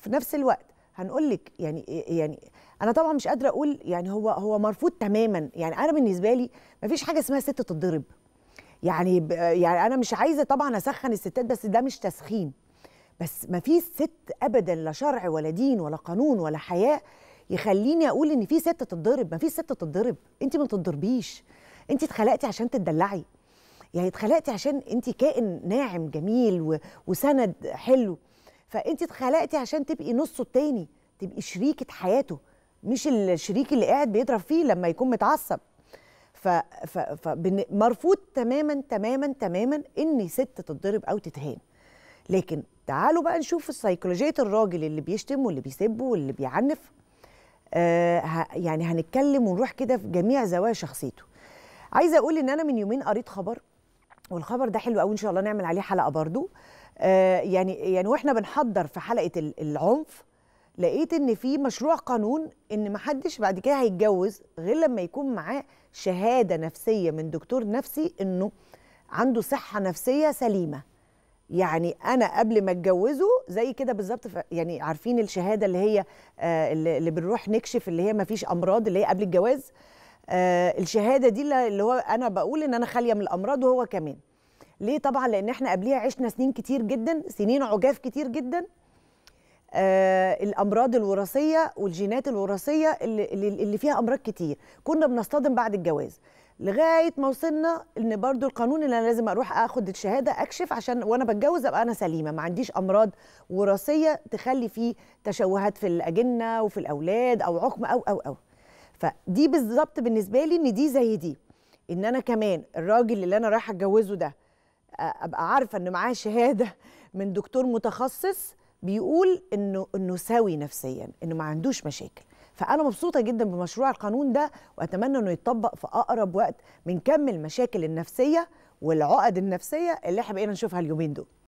في نفس الوقت هنقول لك يعني إيه، إيه، يعني انا طبعا مش قادره اقول يعني هو هو مرفوض تماما يعني انا بالنسبه لي ما فيش حاجه اسمها ست تتضرب يعني يعني انا مش عايزه طبعا اسخن الستات بس ده مش تسخين بس ما فيش ست ابدا لا شرع ولا دين ولا قانون ولا حياه يخليني اقول ان في ست تتضرب ما فيش ست تتضرب انت ما تتضربيش انت اتخلقتي عشان تتدلعي يعني اتخلقتي عشان انت كائن ناعم جميل وسند حلو فانت اتخلقتي عشان تبقي نصه التاني تبقي شريكه حياته مش الشريك اللي قاعد بيضرب فيه لما يكون متعصب ف ف مرفوض تماما تماما تماما ان ست تتضرب او تتهان لكن تعالوا بقى نشوف سيكولوجيه الراجل اللي بيشتم واللي بيسب واللي بيعنف آه يعني هنتكلم ونروح كده في جميع زوايا شخصيته عايزه اقول ان انا من يومين قريت خبر والخبر ده حلو قوي ان شاء الله نعمل عليه حلقه برضو آه، يعني يعني واحنا بنحضر في حلقه العنف لقيت ان في مشروع قانون ان ما حدش بعد كده هيتجوز غير لما يكون معاه شهاده نفسيه من دكتور نفسي انه عنده صحه نفسيه سليمه يعني انا قبل ما اتجوزه زي كده بالظبط يعني عارفين الشهاده اللي هي آه، اللي بنروح نكشف اللي هي ما فيش امراض اللي هي قبل الجواز آه، الشهاده دي اللي هو انا بقول ان انا خاليه من الامراض وهو كمان ليه طبعا لان احنا قبليها عشنا سنين كتير جدا سنين عجاف كتير جدا آه الامراض الوراثيه والجينات الوراثيه اللي, اللي فيها امراض كتير كنا بنصطدم بعد الجواز لغايه ما وصلنا ان برضو القانون ان انا لازم اروح اخد الشهاده اكشف عشان وانا بتجوز ابقى انا سليمه ما عنديش امراض وراثيه تخلي في تشوهات في الاجنه وفي الاولاد او عقم او او او فدي بالظبط بالنسبه لي ان دي زي دي ان انا كمان الراجل اللي انا رايحه اتجوزه ده ابقى عارفه ان معاه شهاده من دكتور متخصص بيقول انه انه سوي نفسيا انه ما عندوش مشاكل فانا مبسوطه جدا بمشروع القانون ده واتمنى انه يتطبق في اقرب وقت من كم المشاكل النفسيه والعقد النفسيه اللي احنا بقينا نشوفها اليومين دول